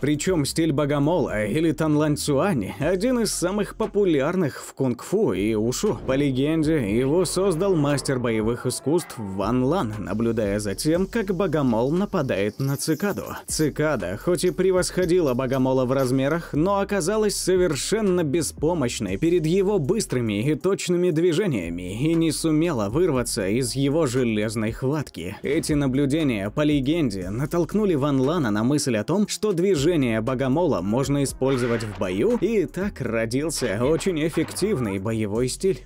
Причем стиль богомола или танланцюань – один из самых популярных в кунг-фу и ушу. По легенде, его создал мастер боевых искусств Ван Лан, наблюдая за тем, как богомол нападает на цикаду. Цикада, хоть и превосходила богомола в размерах, но оказалась совершенно беспомощной перед его быстрыми и точными движениями и не сумела вырваться из его железной хватки. Эти наблюдения, по легенде, натолкнули Ван Лана на мысль о том, что движение движение богомола можно использовать в бою, и так родился очень эффективный боевой стиль.